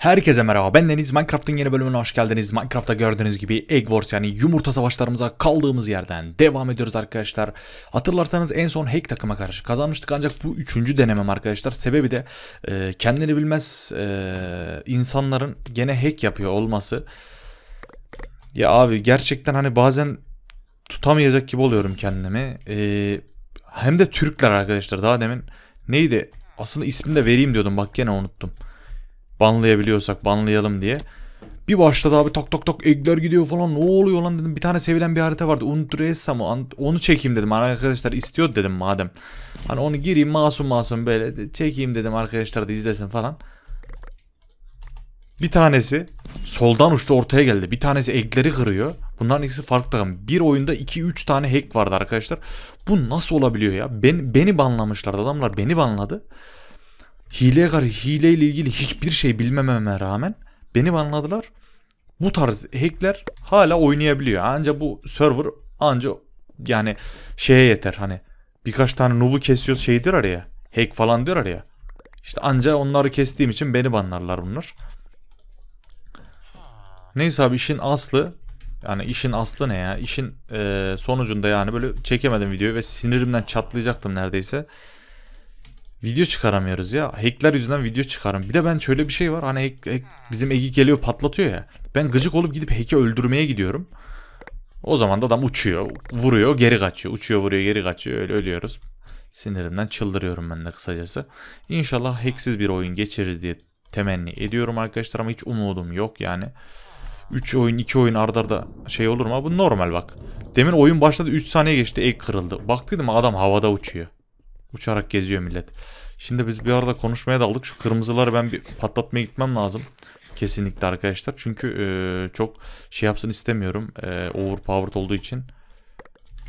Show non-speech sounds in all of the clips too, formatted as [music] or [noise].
Herkese merhaba ben Deniz Minecraft'ın yeni bölümüne hoş geldiniz. Minecraft'ta gördüğünüz gibi Egg Wars yani yumurta savaşlarımıza kaldığımız yerden devam ediyoruz arkadaşlar. Hatırlarsanız en son Hack takıma karşı kazanmıştık ancak bu üçüncü denemem arkadaşlar. Sebebi de e, kendini bilmez e, insanların gene Hack yapıyor olması. Ya abi gerçekten hani bazen tutamayacak gibi oluyorum kendimi. E, hem de Türkler arkadaşlar daha demin neydi aslında ismini de vereyim diyordum bak gene unuttum banlayabiliyorsak banlayalım diye. Bir başladı abi tok tok tok egler gidiyor falan ne oluyor lan dedim. Bir tane sevilen bir harita vardı. Unutreessa mı? Onu çekeyim dedim. Hani arkadaşlar istiyor dedim madem. Hani onu gireyim masum masum böyle çekeyim dedim arkadaşlar da izlesin falan. Bir tanesi soldan uçtu ortaya geldi. Bir tanesi ekleri kırıyor. Bunların ikisi farklı takım. Bir oyunda 2-3 tane hack vardı arkadaşlar. Bu nasıl olabiliyor ya? Ben, beni banlamışlar adamlar. Beni banladı hileye karşı hileyle ilgili hiçbir şey bilmememe rağmen beni anladılar. Bu tarz hackler hala oynayabiliyor. Anca bu server anca yani şeye yeter hani birkaç tane nubu kesiyor şeydir araya Hack falan diyor araya. İşte anca onları kestiğim için beni banlarlar bunlar. Neyse abi işin aslı yani işin aslı ne ya? İşin e, sonucunda yani böyle çekemedim videoyu ve sinirimden çatlayacaktım neredeyse. Video çıkaramıyoruz ya. Hackler yüzünden video çıkarım. Bir de ben şöyle bir şey var. Hani hack, hack, bizim egi geliyor patlatıyor ya. Ben gıcık olup gidip hack'i öldürmeye gidiyorum. O zaman da adam uçuyor, vuruyor, geri kaçıyor. Uçuyor, vuruyor, geri kaçıyor. Öyle ölüyoruz. Sinirimden çıldırıyorum ben de kısacası. İnşallah hacksiz bir oyun geçiririz diye temenni ediyorum arkadaşlar ama hiç umudum yok yani. 3 oyun 2 oyun ardarda şey olur mu? Bu normal bak. Demin oyun başladı 3 saniye geçti ek kırıldı. Baktıydım adam havada uçuyor. Uçarak geziyor millet. Şimdi biz bir arada konuşmaya daldık. Şu kırmızıları ben bir patlatmaya gitmem lazım. Kesinlikle arkadaşlar. Çünkü e, çok şey yapsın istemiyorum. E, overpowered olduğu için.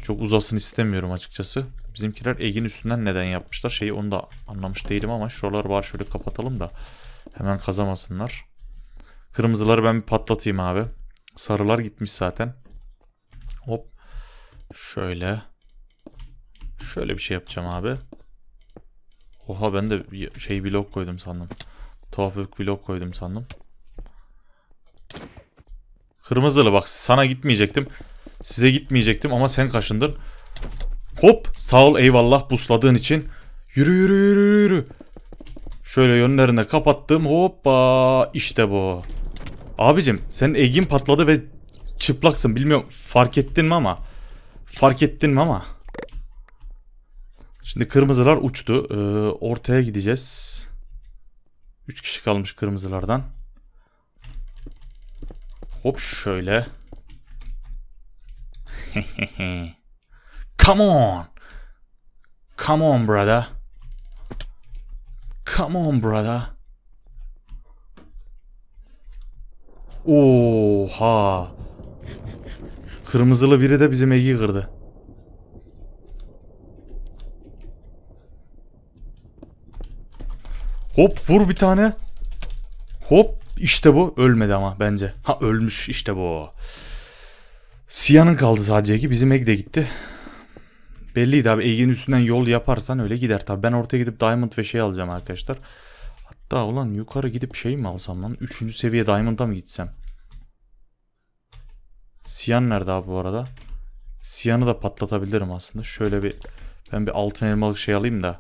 Çok uzasın istemiyorum açıkçası. Bizimkiler Egin üstünden neden yapmışlar şeyi onu da anlamış değilim ama şuralar var şöyle kapatalım da hemen kazamasınlar. Kırmızıları ben bir patlatayım abi. Sarılar gitmiş zaten. Hop. Şöyle. Şöyle bir şey yapacağım abi. Oha ben de şey blok koydum sandım. Tuhaf bir blok koydum sandım. Kırmızılı bak sana gitmeyecektim. Size gitmeyecektim ama sen kaşındın. Hop sağ ol eyvallah busladığın için. Yürü yürü yürü yürü. Şöyle yönlerine kapattım. Hoppa işte bu. Abicim sen egin patladı ve çıplaksın. Bilmiyorum fark ettin mi ama. Fark ettin mi ama. Şimdi kırmızılar uçtu. Ee, ortaya gideceğiz. 3 kişi kalmış kırmızılardan. Hop şöyle. [laughs] Come on. Come on brother. Come on brother. Oha. Kırmızılı biri de bizim Egi kırdı. Hop vur bir tane. Hop işte bu. Ölmedi ama bence. Ha ölmüş işte bu. Siyan'ın kaldı sadece ki Bizim Ege de gitti. Belliydi abi. Ege'nin üstünden yol yaparsan öyle gider tabi. Ben ortaya gidip Diamond ve şey alacağım arkadaşlar. Hatta ulan yukarı gidip şey mi alsam lan? Üçüncü seviye Diamond'a mı gitsem? Siyan nerede abi bu arada? Siyan'ı da patlatabilirim aslında. Şöyle bir... Ben bir altın elmalık şey alayım da.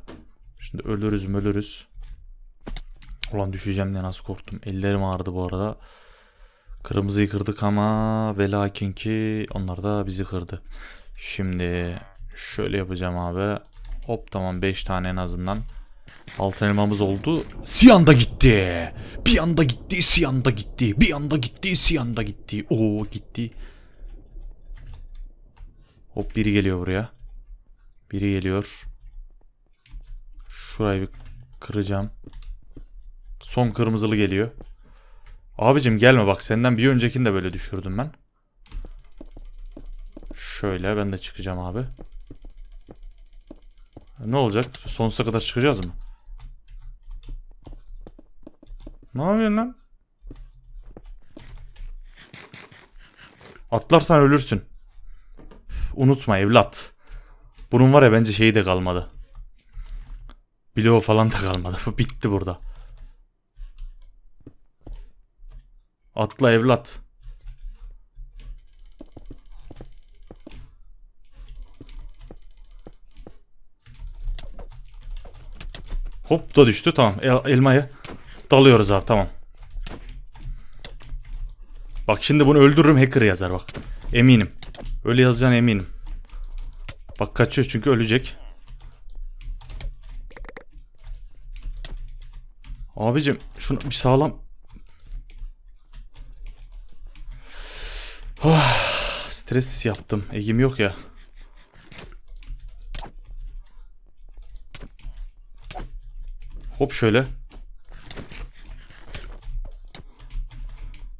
Şimdi ölürüz mölürüz. Ulan düşeceğim diye nasıl korktum. Ellerim ağrıdı bu arada. Kırmızıyı kırdık ama ve lakin ki onlar da bizi kırdı. Şimdi şöyle yapacağım abi. Hop tamam 5 tane en azından. Altın elmamız oldu. Siyanda gitti. Bir anda gitti, siyanda gitti. Bir anda gitti, siyanda gitti. Oo gitti. Hop biri geliyor buraya. Biri geliyor. Şurayı bir kıracağım. Son kırmızılı geliyor. Abicim gelme bak senden bir öncekini de böyle düşürdüm ben. Şöyle ben de çıkacağım abi. Ne olacak? Sonsuza kadar çıkacağız mı? Ne yapıyorsun lan? Atlarsan ölürsün. Unutma evlat. Bunun var ya bence şeyi de kalmadı. Bloğu falan da kalmadı. [laughs] Bitti burada. Atla evlat. Hop da düştü tamam. El, elmaya dalıyoruz abi tamam. Bak şimdi bunu öldürürüm hacker yazar bak. Eminim. Öyle yazacağına eminim. Bak kaçıyor çünkü ölecek. Abicim şunu bir sağlam stres yaptım. Egim yok ya. Hop şöyle.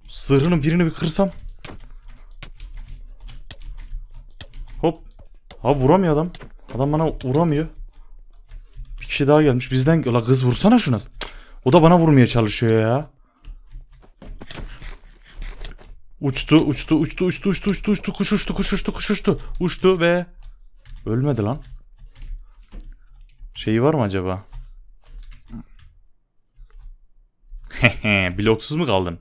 Zırhının birini bir kırsam. Hop. Abi vuramıyor adam. Adam bana vuramıyor. Bir kişi daha gelmiş. Bizden... La kız vursana şuna. Cık. O da bana vurmaya çalışıyor ya. Uçtu, uçtu, uçtu, uçtu, uçtu, uçtu, uçtu, kuş uçtu, kuş uçtu, kuş uçtu. Uçtu ve ölmedi lan. Şeyi var mı acaba? [laughs] Bloksuz mu kaldın?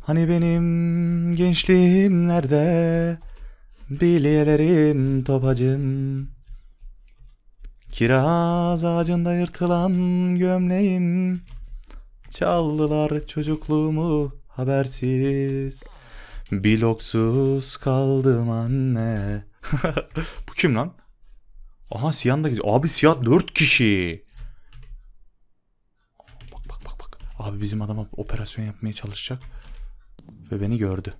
Hani benim gençliğim nerede? Bilyelerim topacım. Kiraz ağacında yırtılan gömleğim Çaldılar çocukluğumu habersiz Bloksuz kaldım anne [laughs] Bu kim lan? Aha Siyan da geziyor. Abi Siyah 4 kişi. Bak bak bak bak. Abi bizim adama operasyon yapmaya çalışacak. Ve beni gördü.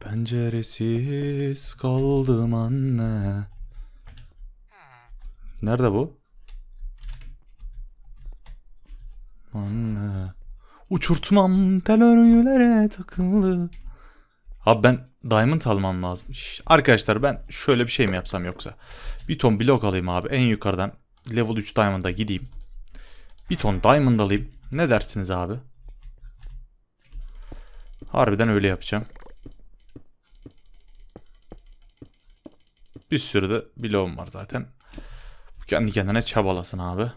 Penceresiz kaldım anne. Nerede bu? Anne. Uçurtmam tel örgülere takılı. Abi ben diamond almam lazım. Şş, arkadaşlar ben şöyle bir şey mi yapsam yoksa? Bir ton blok alayım abi en yukarıdan. Level 3 diamond'a gideyim. Bir ton diamond alayım. Ne dersiniz abi? Harbiden öyle yapacağım. Bir sürü de bloğum var zaten. Kendi kendine çabalasın abi.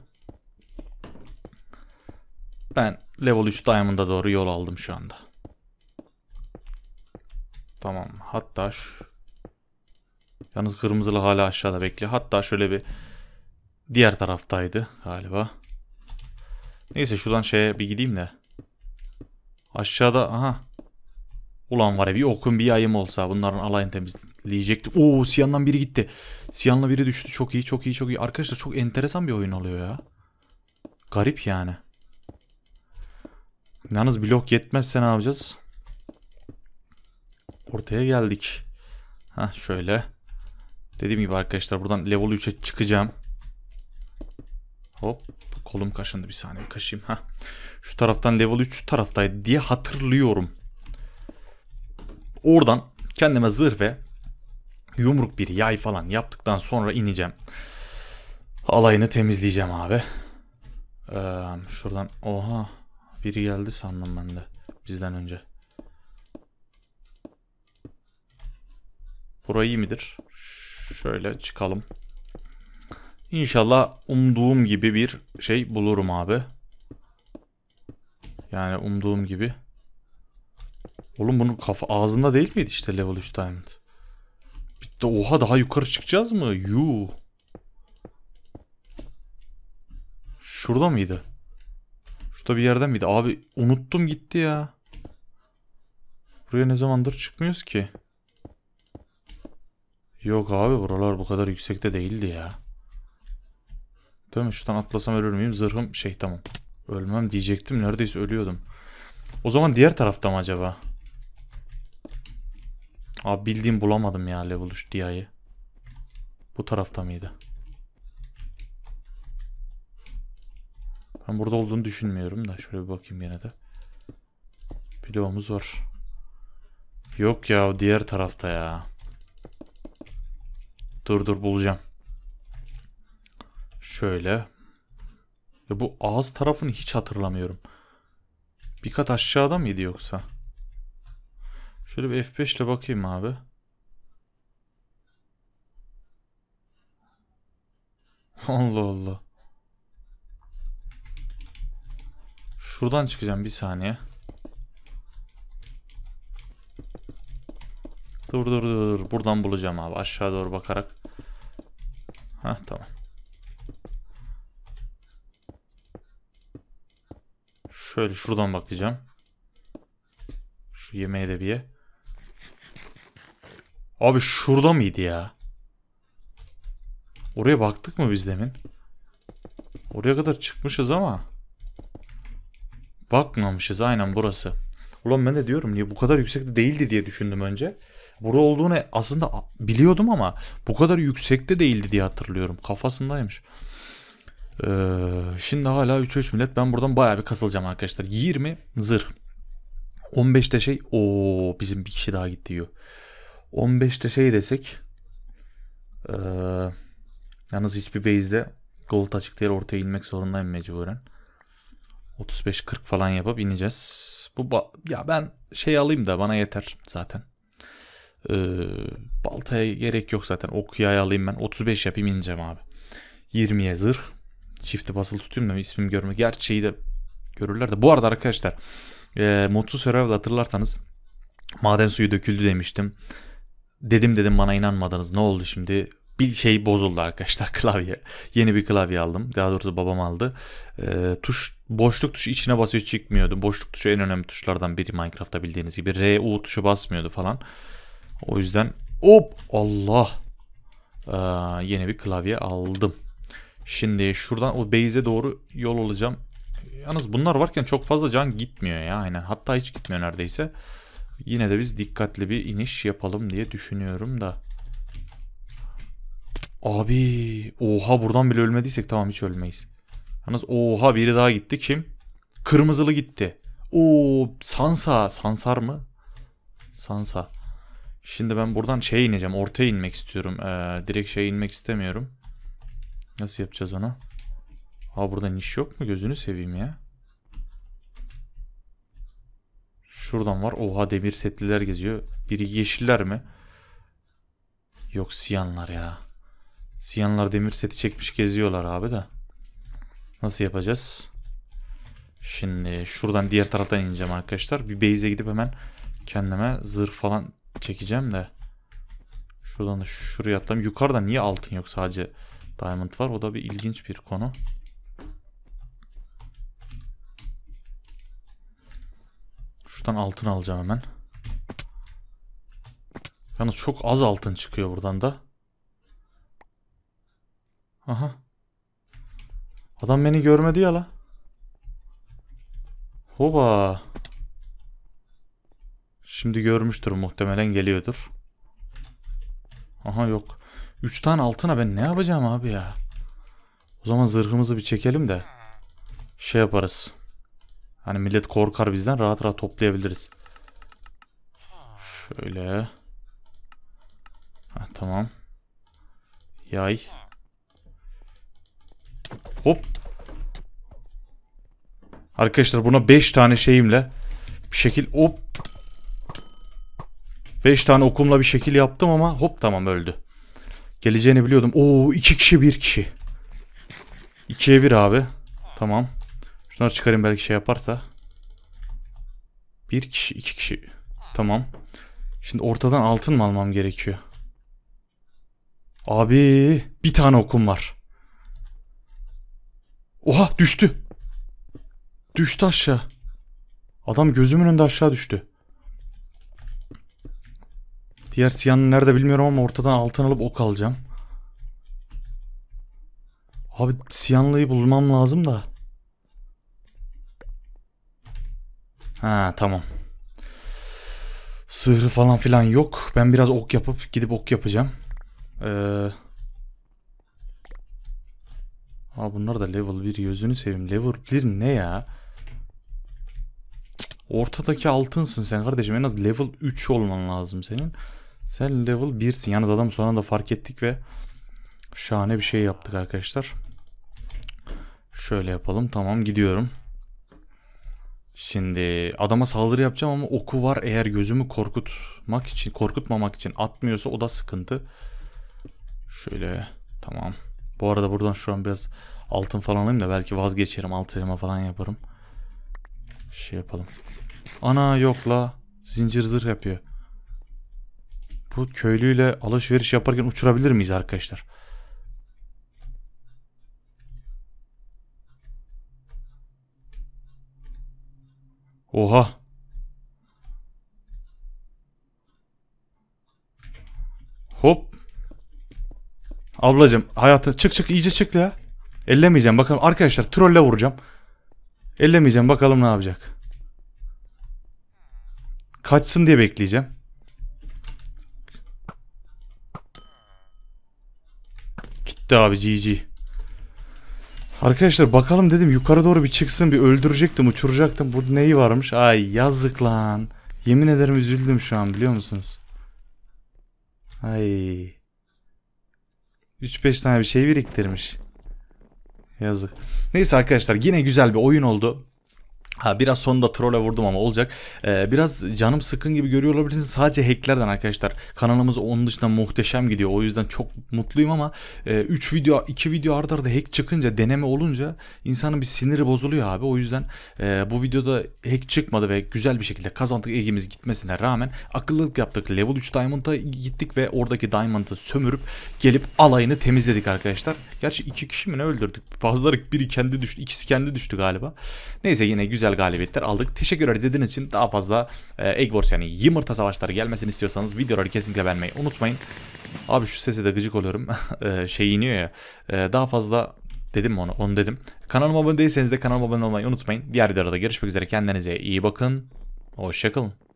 Ben level 3 diamond'a doğru yol aldım şu anda. Tamam. Hatta şu... Yalnız kırmızılı hala aşağıda bekliyor. Hatta şöyle bir diğer taraftaydı galiba. Neyse şuradan şeye bir gideyim de. Aşağıda aha Ulan var ya bir okun bir yayım olsa bunların alayını temizleyecekti. Oo Siyan'dan biri gitti. Siyan'la biri düştü. Çok iyi çok iyi çok iyi. Arkadaşlar çok enteresan bir oyun oluyor ya. Garip yani. Yalnız blok yetmezse ne yapacağız? Ortaya geldik. Ha şöyle. Dediğim gibi arkadaşlar buradan level 3'e çıkacağım. Hop kolum kaşındı bir saniye kaşıyım. Ha. Şu taraftan level 3 şu taraftaydı diye hatırlıyorum. Oradan kendime zırh ve yumruk bir yay falan yaptıktan sonra ineceğim. Alayını temizleyeceğim abi. Ee, şuradan oha biri geldi sandım ben de bizden önce. Burayı iyi midir? Şöyle çıkalım. İnşallah umduğum gibi bir şey bulurum abi. Yani umduğum gibi. Oğlum bunun kafa ağzında değil miydi işte level 3 diamond? Bitti. Oha daha yukarı çıkacağız mı? Yuu. Şurada mıydı? Şurada bir yerden miydi? Abi unuttum gitti ya. Buraya ne zamandır çıkmıyoruz ki? Yok abi buralar bu kadar yüksekte değildi ya. Değil mi? Şuradan atlasam ölür müyüm? Zırhım şey tamam. Ölmem diyecektim. Neredeyse ölüyordum. O zaman diğer tarafta mı acaba? Abi bildiğim bulamadım ya level 3 DI'yi. Bu tarafta mıydı? Ben burada olduğunu düşünmüyorum da. Şöyle bir bakayım yine de. Video'muz var. Yok ya diğer tarafta ya. Dur dur bulacağım. Şöyle. Ya bu ağız tarafını hiç hatırlamıyorum. Bir kat aşağıda mıydı yoksa? Şöyle bir F5 ile bakayım abi. [laughs] Allah Allah. Şuradan çıkacağım bir saniye. Dur dur dur. Buradan bulacağım abi. Aşağı doğru bakarak. Ha tamam. Şöyle şuradan bakacağım. Şu yemeğe de bir ye. Abi şurada mıydı ya? Oraya baktık mı biz demin? Oraya kadar çıkmışız ama. Bakmamışız aynen burası. Ulan ben de diyorum niye bu kadar yüksekte değildi diye düşündüm önce. Burada olduğunu aslında biliyordum ama bu kadar yüksekte değildi diye hatırlıyorum. Kafasındaymış. Ee, şimdi hala 3-3 millet ben buradan baya bir kasılacağım arkadaşlar. 20 zırh. 15'te şey o bizim bir kişi daha gitti diyor. 15'te şey desek ee, yalnız hiçbir base'de gold açık değil ortaya inmek zorundayım mecburen. 35-40 falan yapıp ineceğiz. Bu ya ben şey alayım da bana yeter zaten. Ee, baltaya gerek yok zaten. Ok yay alayım ben. 35 yapayım ineceğim abi. 20'ye zırh. Çifti basılı tutayım da ismim görme. Gerçeği de görürler de. Bu arada arkadaşlar e, Motsu Survival hatırlarsanız maden suyu döküldü demiştim. Dedim dedim bana inanmadınız ne oldu şimdi? Bir şey bozuldu arkadaşlar [laughs] klavye. Yeni bir klavye aldım. Daha doğrusu babam aldı. E, tuş boşluk tuşu içine basıyor çıkmıyordu. Boşluk tuşu en önemli tuşlardan biri Minecraft'ta bildiğiniz gibi. R, U tuşu basmıyordu falan. O yüzden hop Allah ee, yeni bir klavye aldım. Şimdi şuradan o base'e doğru yol olacağım. Yalnız bunlar varken çok fazla can gitmiyor ya aynen. Hatta hiç gitmiyor neredeyse. Yine de biz dikkatli bir iniş yapalım diye düşünüyorum da. Abi oha buradan bile ölmediysek tamam hiç ölmeyiz. Yalnız oha biri daha gitti kim? Kırmızılı gitti. O Sansa. Sansar mı? Sansa. Şimdi ben buradan şeye ineceğim. Ortaya inmek istiyorum. Ee, direkt şeye inmek istemiyorum. Nasıl yapacağız onu? Ha burada niş yok mu? Gözünü seveyim ya. Şuradan var. Oha demir setliler geziyor. Biri yeşiller mi? Yok siyanlar ya. Siyanlar demir seti çekmiş geziyorlar abi de. Nasıl yapacağız? Şimdi şuradan diğer taraftan ineceğim arkadaşlar. Bir base'e gidip hemen kendime zırh falan çekeceğim de. Şuradan da şuraya atlayayım. Yukarıda niye altın yok sadece diamond var? O da bir ilginç bir konu. Şuradan altın alacağım hemen. Yalnız çok az altın çıkıyor buradan da. Aha. Adam beni görmedi ya la. Hoba. Şimdi görmüştür muhtemelen geliyordur. Aha yok. 3 tane altına ben ne yapacağım abi ya. O zaman zırhımızı bir çekelim de şey yaparız. Hani millet korkar bizden rahat rahat toplayabiliriz. Şöyle. Ha, tamam. Yay. Hop. Arkadaşlar buna 5 tane şeyimle bir şekil hop. 5 tane okumla bir şekil yaptım ama hop tamam öldü. Geleceğini biliyordum. Oo iki kişi bir kişi. 2'ye 1 abi. Tamam. Şunları çıkarayım belki şey yaparsa. Bir kişi, iki kişi. Tamam. Şimdi ortadan altın mı almam gerekiyor? Abi bir tane okum var. Oha düştü. Düştü aşağı. Adam gözümün önünde aşağı düştü. Diğer siyanın nerede bilmiyorum ama ortadan altın alıp ok alacağım. Abi siyanlıyı bulmam lazım da. Ha tamam. Sığırı falan filan yok. Ben biraz ok yapıp gidip ok yapacağım. Eee... Aa bunlar da level 1 gözünü seveyim. Level 1 ne ya? Ortadaki altınsın sen kardeşim. En az level 3 olman lazım senin. Sen level 1'sin. Yalnız adam sonra da fark ettik ve şahane bir şey yaptık arkadaşlar. Şöyle yapalım. Tamam gidiyorum. Şimdi adama saldırı yapacağım ama oku var eğer gözümü korkutmak için korkutmamak için atmıyorsa o da sıkıntı. Şöyle tamam. Bu arada buradan şu an biraz altın falan alayım da belki vazgeçerim altınıma falan yaparım. Şey yapalım. Ana yok la zincir zırh yapıyor. Bu köylüyle alışveriş yaparken uçurabilir miyiz arkadaşlar? Oha. Hop. Ablacım hayatı çık çık iyice çık ya. Ellemeyeceğim bakalım arkadaşlar trolle vuracağım. Ellemeyeceğim bakalım ne yapacak. Kaçsın diye bekleyeceğim. Gitti abi GG. Arkadaşlar bakalım dedim yukarı doğru bir çıksın bir öldürecektim uçuracaktım. Bu neyi varmış? Ay yazık lan. Yemin ederim üzüldüm şu an biliyor musunuz? Ay. 3-5 tane bir şey biriktirmiş. Yazık. Neyse arkadaşlar yine güzel bir oyun oldu. Ha biraz sonunda trolle vurdum ama olacak. Ee, biraz canım sıkın gibi görüyor olabilirsiniz. Sadece hacklerden arkadaşlar. Kanalımız onun dışında muhteşem gidiyor. O yüzden çok mutluyum ama 3 e, video 2 video arda arda hack çıkınca deneme olunca insanın bir siniri bozuluyor abi. O yüzden e, bu videoda hack çıkmadı ve güzel bir şekilde kazandık egimiz gitmesine rağmen akıllılık yaptık. Level 3 Diamond'a gittik ve oradaki Diamond'ı sömürüp gelip alayını temizledik arkadaşlar. Gerçi 2 kişi mi ne öldürdük? Bazıları biri kendi düştü. ikisi kendi düştü galiba. Neyse yine güzel güzel galibiyetler aldık. Teşekkürler izlediğiniz için daha fazla e, Egg Wars yani yumurta savaşları gelmesini istiyorsanız videoları kesinlikle beğenmeyi unutmayın. Abi şu sese de gıcık oluyorum. [laughs] E, şey iniyor ya. E, daha fazla dedim mi onu? Onu dedim. Kanalıma abone değilseniz de kanalıma abone olmayı unutmayın. Diğer videoda görüşmek üzere. Kendinize iyi bakın. Hoşçakalın.